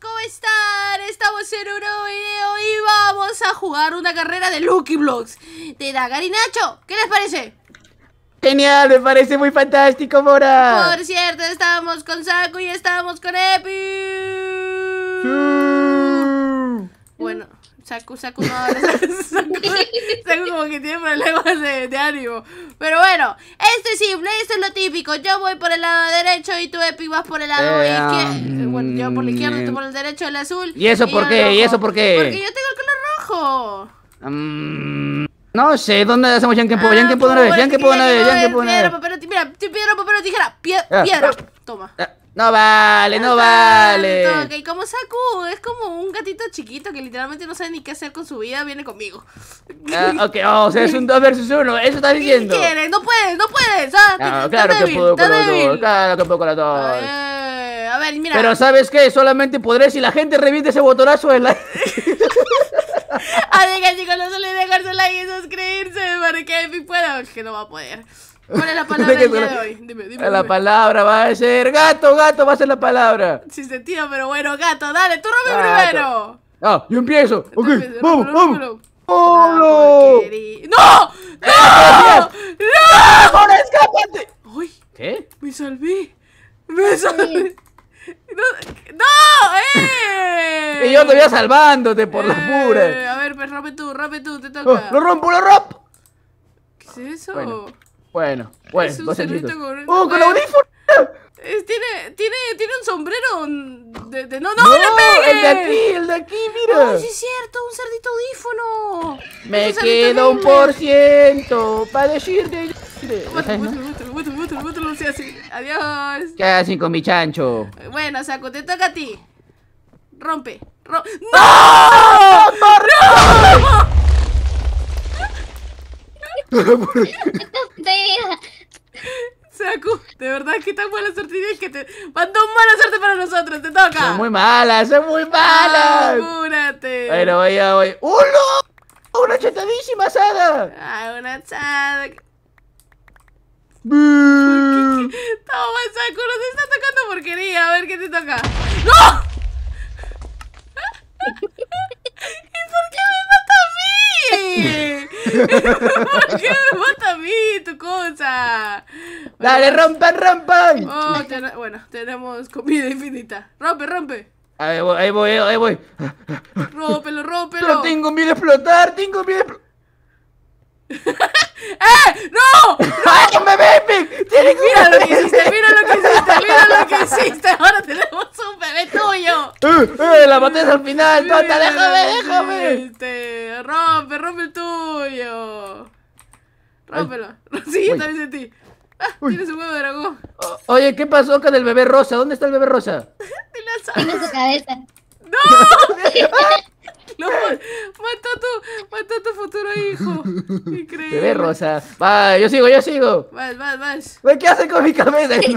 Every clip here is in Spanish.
¿cómo están? Estamos en un nuevo video y vamos a jugar una carrera de Lucky Blocks de Dagar y ¿Qué les parece? Genial, me parece muy fantástico, Mora. Por cierto, estamos con Saku y estamos con Epi. Bueno. Saku, Saku no habla. como que tiene problemas de, ánimo. Pero bueno, esto es simple, esto es lo típico. Yo voy por el lado derecho y tú, Epic, vas por el lado eh, izquierdo. Ah, eh, bueno, yo por la izquierda, y tú mm. por el derecho, el azul. ¿Y eso por qué? ¿Y eso por qué? Porque yo tengo el color rojo. Mm, no sé, ¿dónde hacemos Yankee Yankenpo, ah, Yankenpo una vez, Yankenpo puedo una Piedra, papel, mira, ah. piedra, papel, tijera, piedra. Toma. Ah, no vale, no, vale. okay ok, como Saku es como un gatito chiquito que literalmente no sabe ni qué hacer con su vida, viene conmigo. Ah, ok, o sea, es un 2 versus 1, eso estás diciendo. No puedes, no puedes. Ah, no, claro, que puedo claro que puedo a ver, mira. Pero ¿sabes qué? Solamente podré si la gente reviente ese botonazo en la... Así que chicos, no se olviden dejarse like y suscribirse para que Epic pueda, que no va a poder. ¿Cuál es la palabra de hoy? Dime, dime, La palabra va a ser gato, gato va a ser la palabra. Sin sentido, pero bueno, gato, dale, tú rompe primero. Ah, yo empiezo. Ok, vamos, vamos. ¡Oh, no! ¡No! ¡No! ¡No! escápate! ¡Uy! ¿Qué? Me salvé. Me salvé. ¡No! ¡Eh! Y yo te voy a salvándote por las puras. Eh, a ver, pues rompe tú, rompe tú, te oh, toca. ¡Lo rompo, lo rompo! ¿Qué es eso? Bueno, bueno. Es un cerdito con ¡Oh, con la audífono! tiene, tiene, tiene un sombrero de, No, no, no, le El de aquí, el de aquí, mira. Oh, es cierto, un cerdito audífono. Me un un por ciento para decirte. Adiós. ¿Qué hacen con mi chancho? Bueno, Saco, te toca a ti. Rompe. ¡No! ¡No! ¡No! Saku, de verdad que tan mala suerte tienes que te. Mandó mala suerte para nosotros, te toca. Son muy mala, son muy malas. Apúrate. Bueno, voy a voy. ¡Uno! ¡Oh, ¡Una chetadísima asada! ¡Ay, una asada! Toma, Saku, te está tocando porquería. A ver qué te toca. ¡No! ¿Y por qué me mata a mí? qué me mata a mí tu cosa? Dale, rompan, rompan. Oh, bueno, tenemos comida infinita. Rompe, rompe. Ahí voy, ahí voy, ahí voy. Rómpelo, rópelo. Pero tengo miedo a explotar, tengo miedo a explotar. ¡Eh! ¡No! ¡No! ¡Ah, ¡Me bebé! ¡Tiene mira lo que hiciste! ¡Mira lo que hiciste! ¡Mira lo que hiciste! ¡Ahora tenemos un bebé tuyo! ¡Eh! eh la maté al final! pata déjame! ¡Déjame! Este, ¡Rompe! ¡Rompe el tuyo! ¡Rómpelo! Sí, yo también sentí. ¡Ah! ¡Tienes un huevo de dragón! oye, ¿qué pasó con el bebé rosa? ¿Dónde está el bebé rosa? ¡Tiene su cabeza! ¡No! Ah, lo mató tu, mató tu futuro hijo. Increíble. Bebé rosa. Va, yo sigo, yo sigo. Vas, vas, vas. ¿Qué haces con mi cabeza? Uy.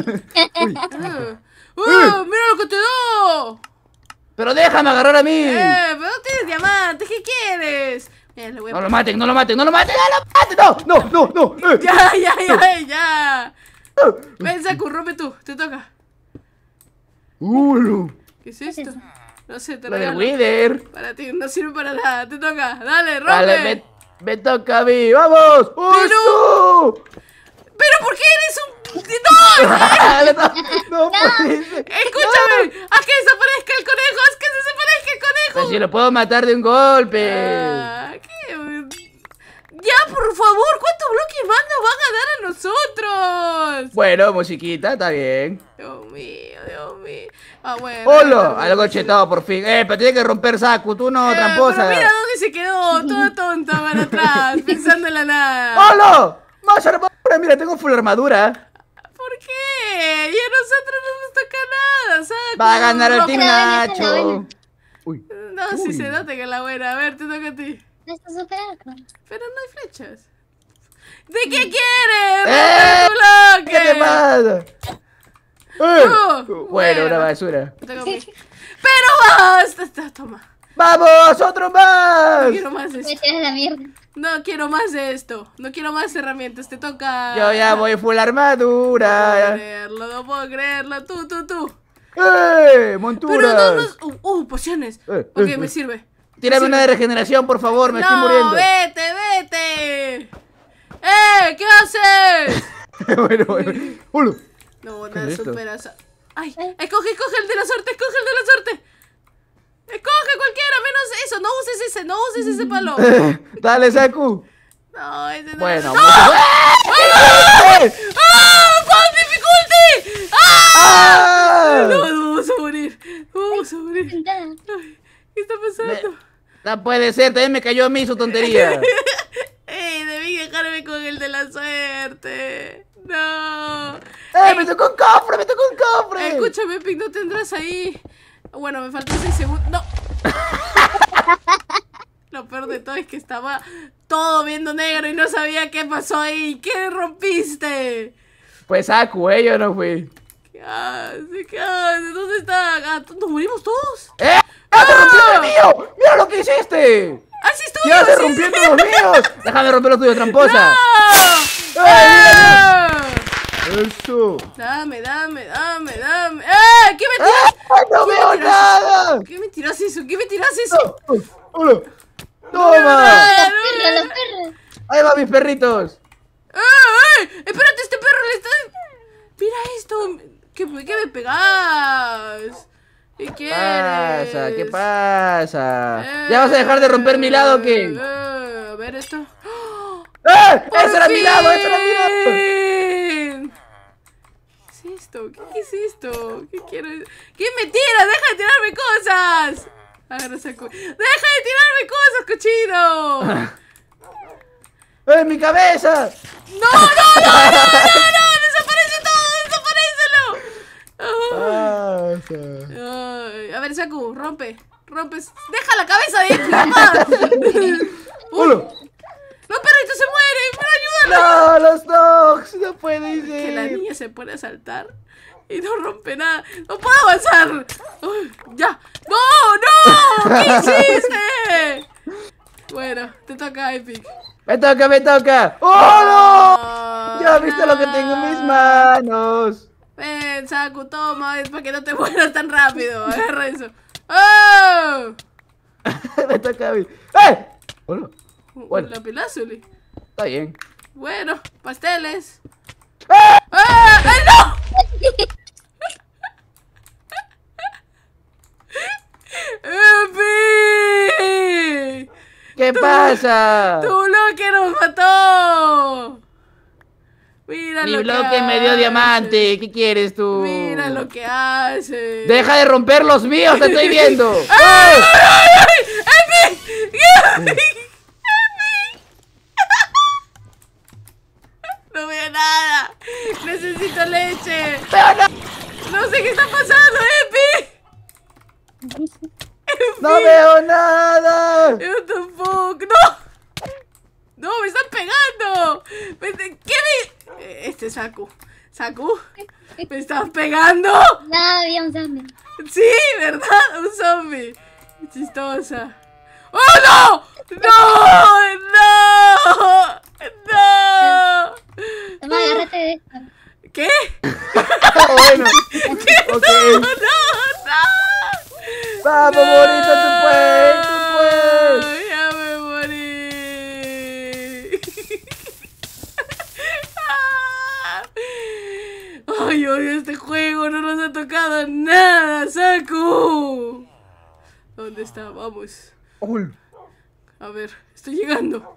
Uh, ¡Mira lo que te do ¡Pero déjame agarrar a mí! ¡Eh! ¡Pero no tienes diamante ¿Qué quieres? no lo maten, no lo maten, no lo maten, no lo maten. ¡No, no, no! no ¡Ya, ya, ya, ya! Ven, Saku, rompe tú, te toca. Uh, ¿Qué es esto? No sé, te lo del Wither. Para ti, no sirve para nada. Te toca. Dale, rompe. Dale, me, toca a mí. ¡Vamos! Pero... ¿Pero por qué eres un ¡No! no, Escúchame, haz que desaparezca el conejo, haz que desaparezca el conejo. Pues si lo puedo matar de un golpe. Ah, Bueno, musiquita, está bien. Dios mío, Dios mío. Ah, ¡Holo! Algo chetado por fin. Eh, pero tiene que romper saco, tú no, eh, tramposa. Pero mira dónde se quedó, toda tonta para atrás, pensando en la nada. ¡Holo! Más armadura, mira, tengo full armadura. ¿Por qué? Y a nosotros no nos toca nada, ¿sabes? Va a ganar el Team Nacho. Uy. No, si se nota que la buena. A ver, te toca a ti. Pero no hay flechas. ¿De qué quieres? ¡Eh! ¿Qué te pasa? Eh, uh, bueno, una basura. Pero basta, toma. ¡Vamos! ¡Otro más! No quiero más de esto. No quiero más de esto. No quiero más herramientas. Te toca. Yo ya voy full armadura. No puedo creerlo, no puedo creerlo. Tú, tú, tú. ¡Eh! ¡Monturas! Uh, uh, pociones. Eh, ok, eh, me sirve. Tírame una de regeneración, por favor. Me estoy muriendo. ¡Vete, vete! ¡Eh! ¿Qué haces? bueno, bueno. ¡Ulo! No, nada, es ¡Ay! Eh. Escoge, escoge el de la suerte, escoge el de la suerte. Escoge cualquiera, menos eso. No uses ese, no uses ese palo. Dale, Saku. No, ese no. Bueno, ¡Ah! ¡Ah! ¡Ah! difficulty! ¡Ah! No, vamos a morir. ¡No Vamos a morir. ¿Qué está pasando? No puede ser, también me cayó a mí su tontería. con el de la suerte. No. ¡Eh, me tocó un cofre! ¡Me tocó un cofre! Escúchame, Pic, no tendrás ahí. Bueno, me faltó 6 segundos. ¡No! Lo peor de todo es que estaba todo viendo negro y no sabía qué pasó ahí. ¿Qué rompiste? Pues a ah, cuello no fui. ¿Qué haces? ¿Qué ¿Dónde está? Ah, ¿Nos morimos todos? ¡Eh! ¡Ah, te rompiste mío! ¡Mira lo que hiciste! ¡Así estuvo! ¡Ya se rompiendo los míos! ¡Déjame romper los tuyos, tramposa! ¡No! ¡Ay, mira, ¡Ah! ¡Eso! Dame, dame, dame, dame. ¡Eh! ¿Qué me tiras? ¡No veo nada! ¿Qué me tiras eso? ¿Qué me tiras eso? ¡Toma! Nada, los perros, ¡Ahí va mis perritos! ¡Ah, ¡Ay! ¡Ah, eh! espérate este perro le está... Mira esto! ¿Qué, qué me pegas? ¿Qué quieres? pasa? ¿Qué pasa? ¿Ya vas a dejar de romper mi lado, Kim eh, eh, a ver esto. ¡Eh! ¡Ah! ¡Eso era mi lado! ¡Eso era mi lado! ¿Qué es esto? ¿Qué, qué es esto? qué es esto qué quiero? ¿Qué me tiras? ¡Deja de tirarme cosas! Agarra ¡Deja de tirarme cosas, cochino! ¡Eh, mi cabeza! ¡No, no, no, no, no, no! desaparece todo! ¡Desaparecelo! Oh. Ah, rompe. Rompe. Deja la cabeza de este mamá. ¡Uno! ¡Los perritos se muere ¡Pero ayúdalo! ¡No, los dogs! ¡No puede ir! Que la niña se puede saltar y no rompe nada. ¡No puedo avanzar! ¡Ya! ¡No, no! ¿Qué hiciste? Bueno, te toca, Epic. ¡Me toca, me toca! ¡Oh, no! Ah, ¡Ya viste lo que tengo en mis manos! Ven, eh, Saku, toma, es para que no te mueras tan rápido. Agarra eso. ¡Oh! Me a mí. ¡Eh! Bueno. bueno. Lapilazuli. Está bien. Bueno, pasteles. ¡Eh! ¡Ah! ¡Ah! no! ¡Epi! ¿Qué pasa? ¡Tú lo que nos mató! Mira lo bloque que medio dio diamante, ¿qué quieres tú? Mira lo que hace. Deja de romper los míos, te estoy viendo. ¡Epi! No veo nada. Necesito leche. No. sé qué está pasando, Epi. No veo nada. No. ¡No! ¡Me están pegando! ¿Qué me... Eh, este es Saku. ¿Saku? ¿Me estás pegando? No, había un zombie. Sí, ¿verdad? Un zombie. Chistosa. ¡Oh, no! ¡No! ¡No! ¡No! Toma, agárrate de esto. ¿Qué? bueno. ¿Qué? Okay. ¡No, no, no! ¡Vamos, no. bonito, tú este juego, no nos ha tocado nada, Saku. ¿Dónde está? Vamos. A ver, estoy llegando.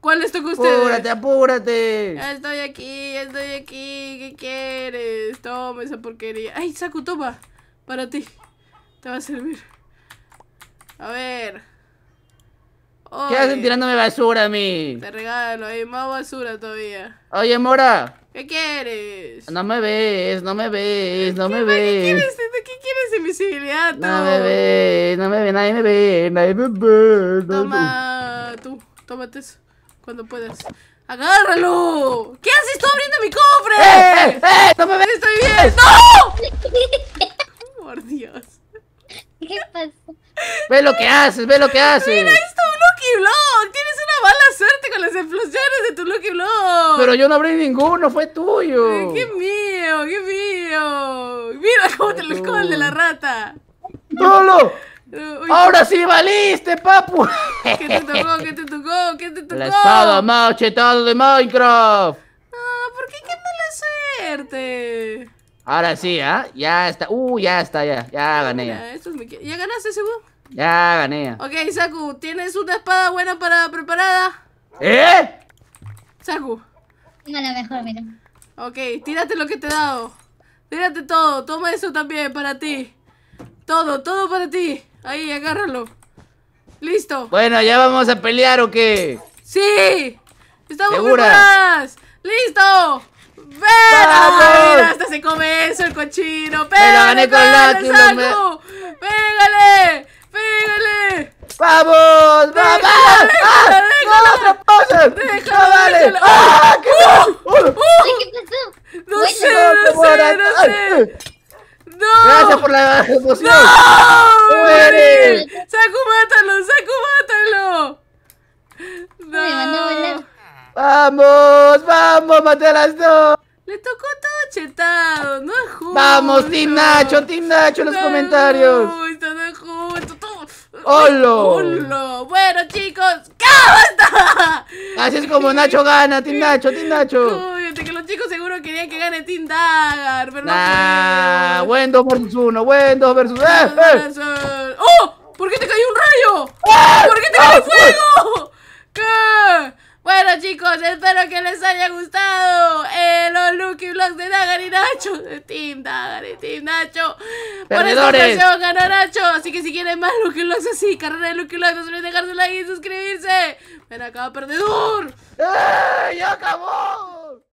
¿Cuál es tu a Apúrate, apúrate. estoy aquí, estoy aquí. ¿Qué quieres? Toma esa porquería. Ay, Saku, toma. Para ti. Te va a servir. A ver. ¿Qué hacen tirándome basura a mí? Te regalo, hay más basura todavía. Oye, Mora. ¿Qué quieres? No me ves, no me ves, no me ves. ¿Qué quieres? ¿Qué quieres mi civilidad? No me ves, no me ves, nadie me ve, nadie me ve. No Toma, tú, tómate eso cuando puedas. ¡Agárralo! ¿Qué haces ¡Estoy abriendo mi cofre? ¡Eh, eh, eh! no me ves! ¡Estoy bien! ¡No! Por Dios. ¿Qué pasó? Ve lo que haces, ve lo que haces. pero yo no abrí ninguno, fue tuyo. ¡Qué mío, qué mío! Mira cómo te lo esconde la rata. No lo. ¡Ahora sí valiste, papu! ¿Qué te tocó? ¿Qué te tocó? ¿Qué te tocó? La espada más de Minecraft. Ah, ¿por qué? ¡Qué mala suerte! Ahora sí, ¿ah? Ya está. Uh, ya está, ya. Ya gané. Ya, ¿Ya ganaste, seguro? Ya gané. Ok, Saku, ¿tienes una espada buena para preparada? ¿Eh? Saku a la mejor, mira. Ok, tírate lo que te he dado. Tírate todo, toma eso también para ti. Todo, todo para ti. Ahí, agárralo. Listo. Bueno, ¿ya vamos a pelear o qué? ¡Sí! ¡Estamos ¿Segura? ¡Listo! ¡Ven! Ah, hasta se come eso el cochino. ¡Pégale! ¡Pégale! ¡Pégale! ¡Pégale! ¡Vamos! ¡Vamos! ¡No lo pasen! ¡No vale! ¡Ah! ¡Qué ¡No no ¡Gracias por la emoción! ¡No! ¡Muere! ¡Saku, mátalo! ¡No! ¡Vamos! ¡Vamos! ¡Maté a las dos! Le tocó todo chetado, no es justo. Vamos, Team Nacho, Team Nacho en los comentarios. ¡Holo! ¡Holo! Bueno, chicos, Así es como Nacho gana, Team Nacho, Team Nacho. que los chicos seguro querían que gane Team Dagger, pero nah, Buen 2 vs 1, buen 2 vs ¡Eh, eh! oh ¿Por qué te cayó? Nacho, Team y Team Nacho. Perdedores. Por eso Nacho. Así que si quieren más Lucky Locks así, carrera de Lucky no no olviden dejársela like y suscribirse. Ven acá, perdedor. ¡Eh! ¡Ya acabó!